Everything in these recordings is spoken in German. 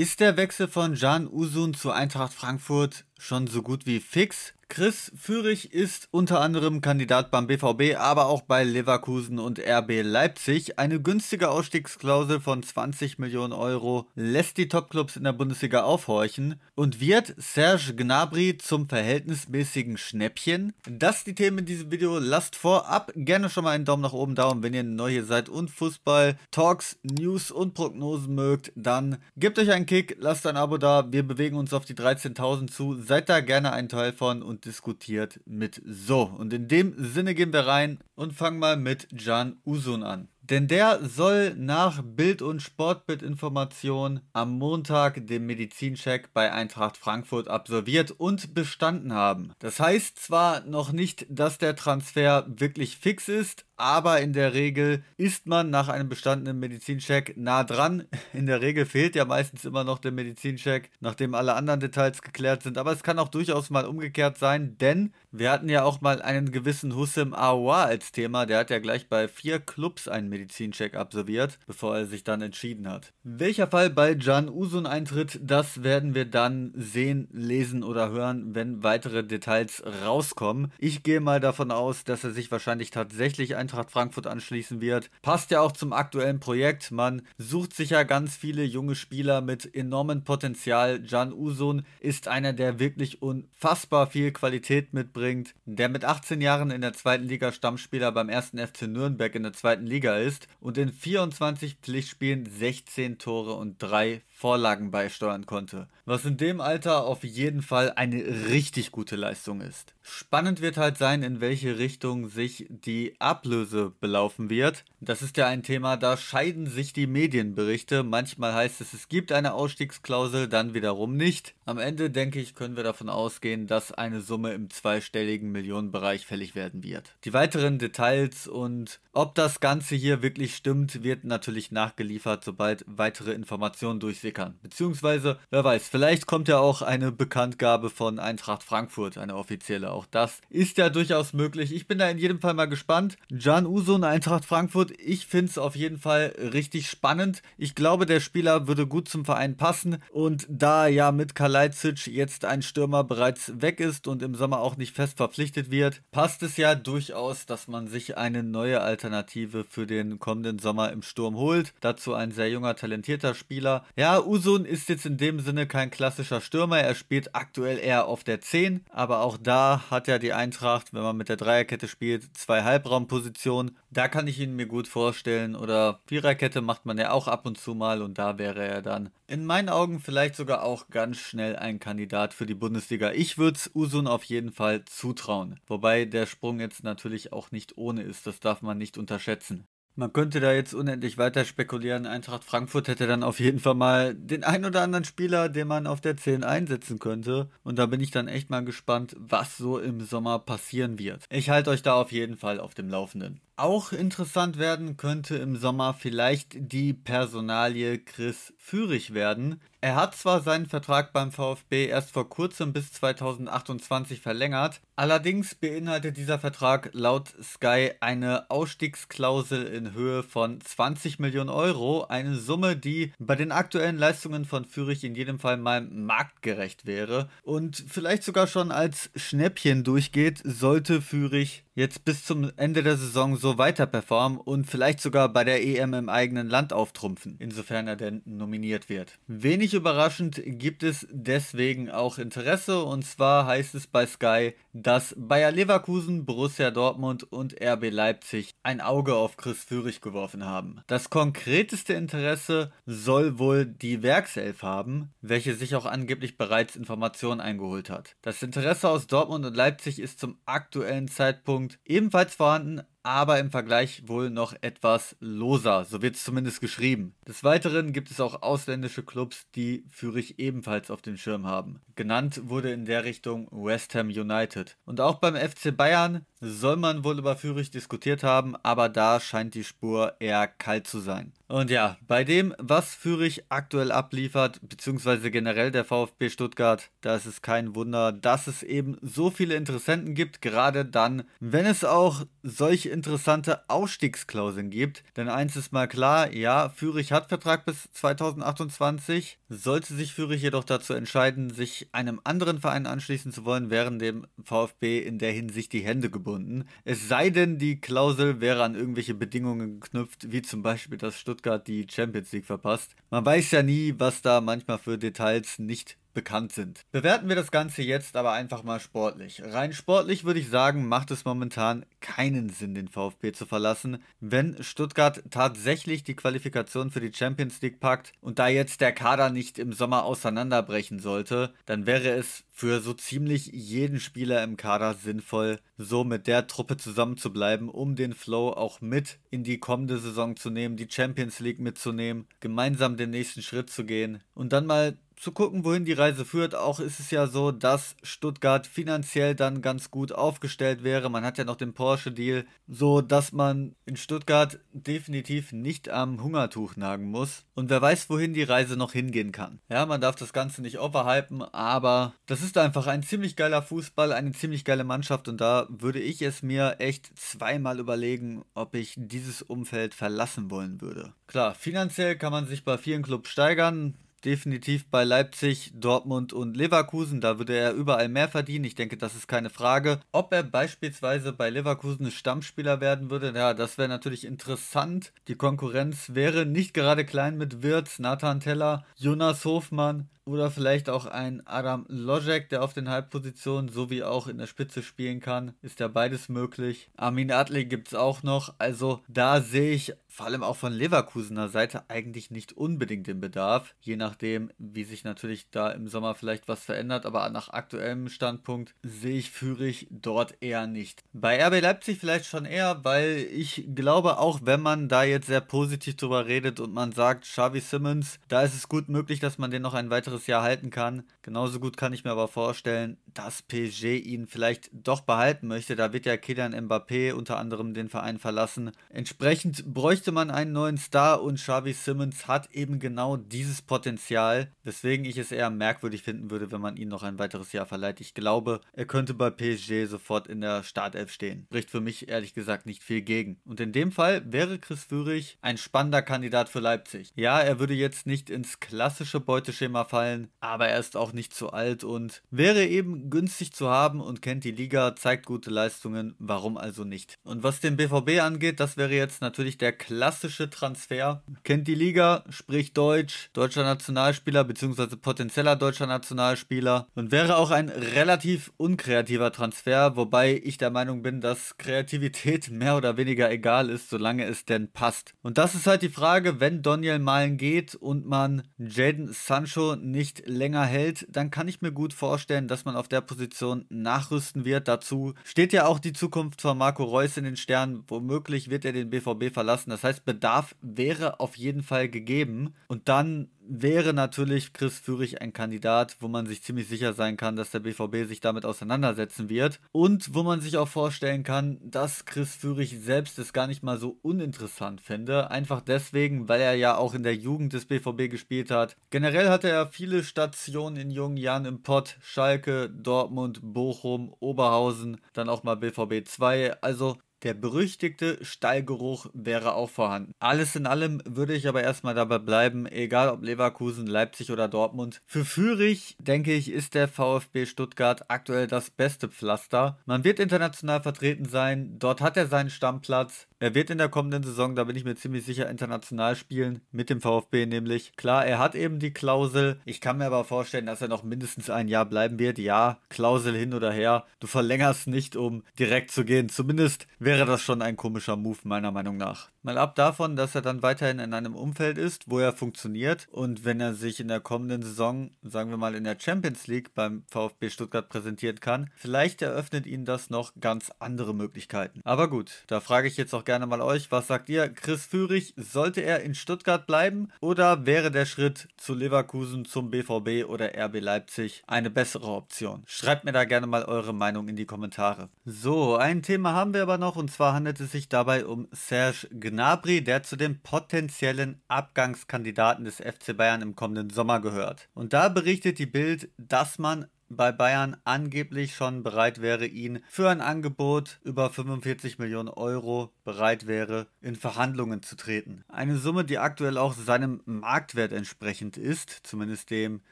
Ist der Wechsel von Jan Usun zu Eintracht Frankfurt schon so gut wie fix Chris Führig ist unter anderem Kandidat beim BVB, aber auch bei Leverkusen und RB Leipzig. Eine günstige Ausstiegsklausel von 20 Millionen Euro lässt die Topclubs in der Bundesliga aufhorchen und wird Serge Gnabry zum verhältnismäßigen Schnäppchen. Das sind die Themen in diesem Video. Lasst vorab gerne schon mal einen Daumen nach oben da und wenn ihr neu hier seid und Fußball, Talks, News und Prognosen mögt, dann gebt euch einen Kick, lasst ein Abo da. Wir bewegen uns auf die 13.000 zu. Seid da gerne ein Teil von und und diskutiert mit So. Und in dem Sinne gehen wir rein und fangen mal mit Jan Usun an. Denn der soll nach Bild- und Sportbildinformation am Montag den Medizincheck bei Eintracht Frankfurt absolviert und bestanden haben. Das heißt zwar noch nicht, dass der Transfer wirklich fix ist, aber in der Regel ist man nach einem bestandenen Medizincheck nah dran. In der Regel fehlt ja meistens immer noch der Medizincheck, nachdem alle anderen Details geklärt sind. Aber es kann auch durchaus mal umgekehrt sein, denn wir hatten ja auch mal einen gewissen Hussem Awa als Thema. Der hat ja gleich bei vier Clubs einen Medizincheck absolviert, bevor er sich dann entschieden hat. Welcher Fall bei Jan Usun eintritt, das werden wir dann sehen, lesen oder hören, wenn weitere Details rauskommen. Ich gehe mal davon aus, dass er sich wahrscheinlich tatsächlich ein Eintracht Frankfurt anschließen wird. Passt ja auch zum aktuellen Projekt. Man sucht sich ja ganz viele junge Spieler mit enormem Potenzial. Jan Usun ist einer, der wirklich unfassbar viel Qualität mitbringt, der mit 18 Jahren in der zweiten Liga Stammspieler beim ersten FC Nürnberg in der zweiten Liga ist und in 24 Pflichtspielen 16 Tore und 3 Vorlagen beisteuern konnte. Was in dem Alter auf jeden Fall eine richtig gute Leistung ist. Spannend wird halt sein, in welche Richtung sich die Ablösung Ablöse belaufen wird. Das ist ja ein Thema, da scheiden sich die Medienberichte. Manchmal heißt es, es gibt eine Ausstiegsklausel, dann wiederum nicht. Am Ende, denke ich, können wir davon ausgehen, dass eine Summe im zweistelligen Millionenbereich fällig werden wird. Die weiteren Details und ob das Ganze hier wirklich stimmt, wird natürlich nachgeliefert, sobald weitere Informationen durchsickern. Beziehungsweise, wer weiß, vielleicht kommt ja auch eine Bekanntgabe von Eintracht Frankfurt, eine offizielle. Auch das ist ja durchaus möglich. Ich bin da in jedem Fall mal gespannt. Ja Can Uso und Eintracht Frankfurt, ich finde es auf jeden Fall richtig spannend. Ich glaube, der Spieler würde gut zum Verein passen. Und da ja mit Kalajdzic jetzt ein Stürmer bereits weg ist und im Sommer auch nicht fest verpflichtet wird, passt es ja durchaus, dass man sich eine neue Alternative für den kommenden Sommer im Sturm holt. Dazu ein sehr junger, talentierter Spieler. Ja, Usun ist jetzt in dem Sinne kein klassischer Stürmer. Er spielt aktuell eher auf der 10. Aber auch da hat ja die Eintracht, wenn man mit der Dreierkette spielt, zwei Halbraumpositionen Position, da kann ich ihn mir gut vorstellen. Oder Viererkette macht man ja auch ab und zu mal und da wäre er dann in meinen Augen vielleicht sogar auch ganz schnell ein Kandidat für die Bundesliga. Ich würde es Usun auf jeden Fall zutrauen. Wobei der Sprung jetzt natürlich auch nicht ohne ist, das darf man nicht unterschätzen. Man könnte da jetzt unendlich weiter spekulieren. Eintracht Frankfurt hätte dann auf jeden Fall mal den ein oder anderen Spieler, den man auf der 10 einsetzen könnte. Und da bin ich dann echt mal gespannt, was so im Sommer passieren wird. Ich halte euch da auf jeden Fall auf dem Laufenden auch interessant werden könnte im Sommer vielleicht die Personalie Chris Führig werden. Er hat zwar seinen Vertrag beim VfB erst vor kurzem bis 2028 verlängert, allerdings beinhaltet dieser Vertrag laut Sky eine Ausstiegsklausel in Höhe von 20 Millionen Euro, eine Summe, die bei den aktuellen Leistungen von Führig in jedem Fall mal marktgerecht wäre und vielleicht sogar schon als Schnäppchen durchgeht, sollte Führig jetzt bis zum Ende der Saison so weiter performen und vielleicht sogar bei der EM im eigenen Land auftrumpfen, insofern er denn nominiert wird. Wenig überraschend gibt es deswegen auch Interesse und zwar heißt es bei Sky, dass Bayer Leverkusen, Borussia Dortmund und RB Leipzig ein Auge auf Chris Führig geworfen haben. Das konkreteste Interesse soll wohl die Werkself haben, welche sich auch angeblich bereits Informationen eingeholt hat. Das Interesse aus Dortmund und Leipzig ist zum aktuellen Zeitpunkt ebenfalls vorhanden aber im Vergleich wohl noch etwas loser, so wird es zumindest geschrieben. Des Weiteren gibt es auch ausländische Clubs, die Fürich ebenfalls auf dem Schirm haben. Genannt wurde in der Richtung West Ham United. Und auch beim FC Bayern soll man wohl über Fürich diskutiert haben, aber da scheint die Spur eher kalt zu sein. Und ja, bei dem, was Fürich aktuell abliefert, beziehungsweise generell der VfB Stuttgart, da ist es kein Wunder, dass es eben so viele Interessenten gibt, gerade dann, wenn es auch solche interessante Ausstiegsklauseln gibt. Denn eins ist mal klar, ja, Führich hat Vertrag bis 2028. Sollte sich Führich jedoch dazu entscheiden, sich einem anderen Verein anschließen zu wollen, wären dem VfB in der Hinsicht die Hände gebunden. Es sei denn, die Klausel wäre an irgendwelche Bedingungen geknüpft, wie zum Beispiel, dass Stuttgart die Champions League verpasst. Man weiß ja nie, was da manchmal für Details nicht bekannt sind. Bewerten wir das Ganze jetzt aber einfach mal sportlich. Rein sportlich würde ich sagen, macht es momentan keinen Sinn, den VfB zu verlassen, wenn Stuttgart tatsächlich die Qualifikation für die Champions League packt und da jetzt der Kader nicht im Sommer auseinanderbrechen sollte, dann wäre es für so ziemlich jeden Spieler im Kader sinnvoll, so mit der Truppe zusammenzubleiben, um den Flow auch mit in die kommende Saison zu nehmen, die Champions League mitzunehmen, gemeinsam den nächsten Schritt zu gehen und dann mal zu gucken, wohin die Reise führt. Auch ist es ja so, dass Stuttgart finanziell dann ganz gut aufgestellt wäre. Man hat ja noch den Porsche-Deal, so dass man in Stuttgart definitiv nicht am Hungertuch nagen muss. Und wer weiß, wohin die Reise noch hingehen kann. Ja, man darf das Ganze nicht overhypen, aber das ist einfach ein ziemlich geiler Fußball, eine ziemlich geile Mannschaft. Und da würde ich es mir echt zweimal überlegen, ob ich dieses Umfeld verlassen wollen würde. Klar, finanziell kann man sich bei vielen Clubs steigern definitiv bei Leipzig, Dortmund und Leverkusen. Da würde er überall mehr verdienen. Ich denke, das ist keine Frage. Ob er beispielsweise bei Leverkusen Stammspieler werden würde, ja, das wäre natürlich interessant. Die Konkurrenz wäre nicht gerade klein mit Wirtz, Nathan Teller, Jonas Hofmann. Oder vielleicht auch ein Adam Lojek, der auf den Halbpositionen sowie auch in der Spitze spielen kann. Ist ja beides möglich. Armin Adli gibt es auch noch. Also da sehe ich vor allem auch von Leverkusener Seite eigentlich nicht unbedingt den Bedarf. Je nachdem, wie sich natürlich da im Sommer vielleicht was verändert. Aber nach aktuellem Standpunkt sehe ich Führig dort eher nicht. Bei RB Leipzig vielleicht schon eher, weil ich glaube, auch wenn man da jetzt sehr positiv drüber redet und man sagt, Xavi Simmons, da ist es gut möglich, dass man den noch ein weiteres dieses Jahr halten kann. Genauso gut kann ich mir aber vorstellen, dass PSG ihn vielleicht doch behalten möchte. Da wird ja Kylian Mbappé unter anderem den Verein verlassen. Entsprechend bräuchte man einen neuen Star und Xavi Simmons hat eben genau dieses Potenzial, weswegen ich es eher merkwürdig finden würde, wenn man ihn noch ein weiteres Jahr verleiht. Ich glaube, er könnte bei PSG sofort in der Startelf stehen. Bricht für mich ehrlich gesagt nicht viel gegen. Und in dem Fall wäre Chris Führig ein spannender Kandidat für Leipzig. Ja, er würde jetzt nicht ins klassische Beuteschema fallen, gefallen, aber er ist auch nicht zu alt und wäre eben günstig zu haben und kennt die Liga, zeigt gute Leistungen, warum also nicht? Und was den BVB angeht, das wäre jetzt natürlich der klassische Transfer. Kennt die Liga, spricht Deutsch, deutscher Nationalspieler bzw. potenzieller deutscher Nationalspieler und wäre auch ein relativ unkreativer Transfer, wobei ich der Meinung bin, dass Kreativität mehr oder weniger egal ist, solange es denn passt. Und das ist halt die Frage, wenn Daniel Malen geht und man Jaden Sancho nicht länger hält, dann kann ich mir gut vorstellen, dass man auf der Position nachrüsten wird. Dazu steht ja auch die Zukunft von Marco Reus in den Sternen. Womöglich wird er den BVB verlassen. Das heißt, Bedarf wäre auf jeden Fall gegeben. Und dann wäre natürlich Chris Führig ein Kandidat, wo man sich ziemlich sicher sein kann, dass der BVB sich damit auseinandersetzen wird und wo man sich auch vorstellen kann, dass Chris Führig selbst es gar nicht mal so uninteressant fände, einfach deswegen, weil er ja auch in der Jugend des BVB gespielt hat. Generell hatte er viele Stationen in jungen Jahren im Pott, Schalke, Dortmund, Bochum, Oberhausen, dann auch mal BVB 2, also der berüchtigte Stallgeruch wäre auch vorhanden. Alles in allem würde ich aber erstmal dabei bleiben, egal ob Leverkusen, Leipzig oder Dortmund. Für Fürich, denke ich, ist der VfB Stuttgart aktuell das beste Pflaster. Man wird international vertreten sein, dort hat er seinen Stammplatz. Er wird in der kommenden Saison, da bin ich mir ziemlich sicher, international spielen, mit dem VfB nämlich. Klar, er hat eben die Klausel. Ich kann mir aber vorstellen, dass er noch mindestens ein Jahr bleiben wird. Ja, Klausel hin oder her. Du verlängerst nicht, um direkt zu gehen. Zumindest wäre wäre das schon ein komischer Move, meiner Meinung nach. Mal ab davon, dass er dann weiterhin in einem Umfeld ist, wo er funktioniert und wenn er sich in der kommenden Saison, sagen wir mal in der Champions League beim VfB Stuttgart präsentieren kann, vielleicht eröffnet ihn das noch ganz andere Möglichkeiten. Aber gut, da frage ich jetzt auch gerne mal euch, was sagt ihr? Chris Führig, sollte er in Stuttgart bleiben oder wäre der Schritt zu Leverkusen, zum BVB oder RB Leipzig eine bessere Option? Schreibt mir da gerne mal eure Meinung in die Kommentare. So, ein Thema haben wir aber noch und zwar handelt es sich dabei um Serge G Gnabry, der zu den potenziellen Abgangskandidaten des FC Bayern im kommenden Sommer gehört. Und da berichtet die Bild, dass man bei Bayern angeblich schon bereit wäre, ihn für ein Angebot über 45 Millionen Euro bereit wäre, in Verhandlungen zu treten. Eine Summe, die aktuell auch seinem Marktwert entsprechend ist, zumindest dem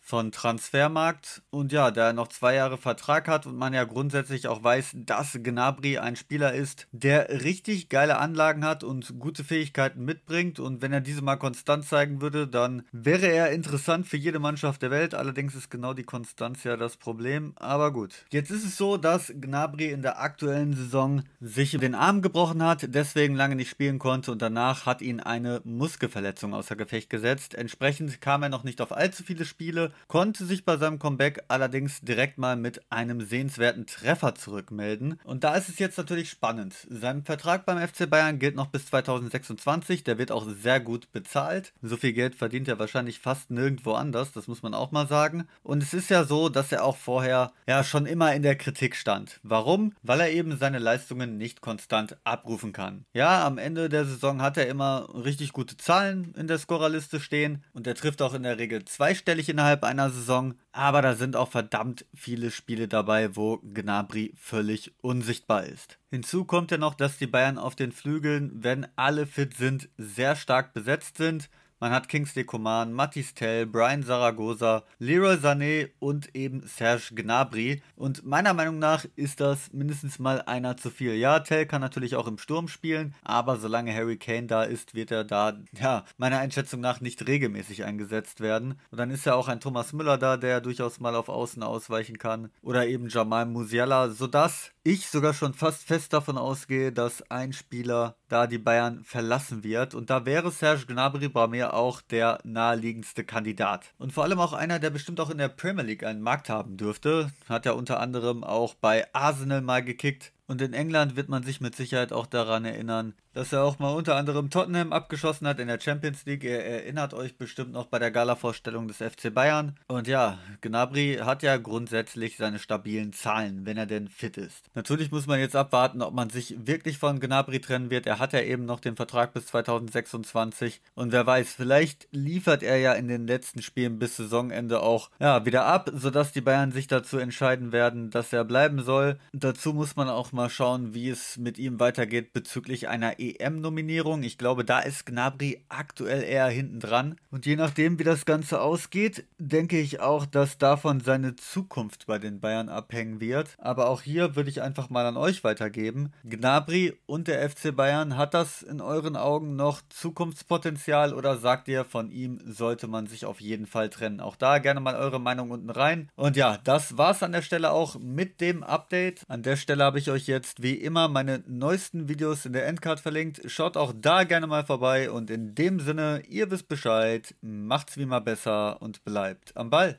von Transfermarkt. Und ja, da er noch zwei Jahre Vertrag hat und man ja grundsätzlich auch weiß, dass Gnabry ein Spieler ist, der richtig geile Anlagen hat und gute Fähigkeiten mitbringt. Und wenn er diese mal konstant zeigen würde, dann wäre er interessant für jede Mannschaft der Welt. Allerdings ist genau die Konstanz ja das Problem. Problem, aber gut. Jetzt ist es so, dass Gnabry in der aktuellen Saison sich den Arm gebrochen hat, deswegen lange nicht spielen konnte und danach hat ihn eine Muskelverletzung außer Gefecht gesetzt. Entsprechend kam er noch nicht auf allzu viele Spiele, konnte sich bei seinem Comeback allerdings direkt mal mit einem sehenswerten Treffer zurückmelden. Und da ist es jetzt natürlich spannend. Sein Vertrag beim FC Bayern gilt noch bis 2026, der wird auch sehr gut bezahlt. So viel Geld verdient er wahrscheinlich fast nirgendwo anders, das muss man auch mal sagen. Und es ist ja so, dass er auch vorher ja schon immer in der Kritik stand. Warum? Weil er eben seine Leistungen nicht konstant abrufen kann. Ja, am Ende der Saison hat er immer richtig gute Zahlen in der Scorerliste stehen und er trifft auch in der Regel zweistellig innerhalb einer Saison, aber da sind auch verdammt viele Spiele dabei, wo Gnabry völlig unsichtbar ist. Hinzu kommt ja noch, dass die Bayern auf den Flügeln, wenn alle fit sind, sehr stark besetzt sind. Man hat Kingsley Coman, Matis Tell, Brian Zaragoza, Leroy Sané und eben Serge Gnabry. Und meiner Meinung nach ist das mindestens mal einer zu viel. Ja, Tell kann natürlich auch im Sturm spielen, aber solange Harry Kane da ist, wird er da, ja, meiner Einschätzung nach nicht regelmäßig eingesetzt werden. Und dann ist ja auch ein Thomas Müller da, der durchaus mal auf Außen ausweichen kann. Oder eben Jamal Musiala, sodass ich sogar schon fast fest davon ausgehe, dass ein Spieler da die Bayern verlassen wird. Und da wäre Serge Gnabry bei mir auch der naheliegendste Kandidat. Und vor allem auch einer, der bestimmt auch in der Premier League einen Markt haben dürfte. Hat ja unter anderem auch bei Arsenal mal gekickt. Und in England wird man sich mit Sicherheit auch daran erinnern, dass er auch mal unter anderem Tottenham abgeschossen hat in der Champions League. Ihr erinnert euch bestimmt noch bei der Gala-Vorstellung des FC Bayern. Und ja, Gnabry hat ja grundsätzlich seine stabilen Zahlen, wenn er denn fit ist. Natürlich muss man jetzt abwarten, ob man sich wirklich von Gnabry trennen wird. Er hat ja eben noch den Vertrag bis 2026. Und wer weiß, vielleicht liefert er ja in den letzten Spielen bis Saisonende auch ja, wieder ab, sodass die Bayern sich dazu entscheiden werden, dass er bleiben soll. Dazu muss man auch mal mal schauen, wie es mit ihm weitergeht bezüglich einer EM-Nominierung. Ich glaube, da ist Gnabry aktuell eher hinten dran. Und je nachdem, wie das Ganze ausgeht, denke ich auch, dass davon seine Zukunft bei den Bayern abhängen wird. Aber auch hier würde ich einfach mal an euch weitergeben. Gnabry und der FC Bayern, hat das in euren Augen noch Zukunftspotenzial oder sagt ihr, von ihm sollte man sich auf jeden Fall trennen? Auch da gerne mal eure Meinung unten rein. Und ja, das war es an der Stelle auch mit dem Update. An der Stelle habe ich euch jetzt wie immer meine neuesten Videos in der Endcard verlinkt. Schaut auch da gerne mal vorbei und in dem Sinne, ihr wisst Bescheid, macht's wie immer besser und bleibt am Ball.